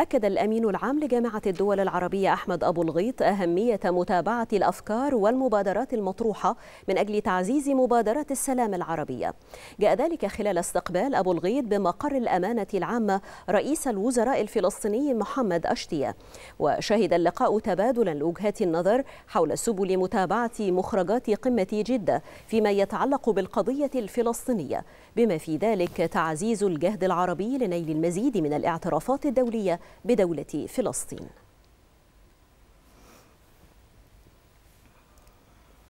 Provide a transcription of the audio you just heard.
أكد الأمين العام لجامعة الدول العربية أحمد أبو الغيط أهمية متابعة الأفكار والمبادرات المطروحة من أجل تعزيز مبادرة السلام العربية جاء ذلك خلال استقبال أبو الغيط بمقر الأمانة العامة رئيس الوزراء الفلسطيني محمد أشتية وشهد اللقاء تبادلا لوجهات النظر حول سبل متابعة مخرجات قمة جدة فيما يتعلق بالقضية الفلسطينية بما في ذلك تعزيز الجهد العربي لنيل المزيد من الاعترافات الدولية بدولة فلسطين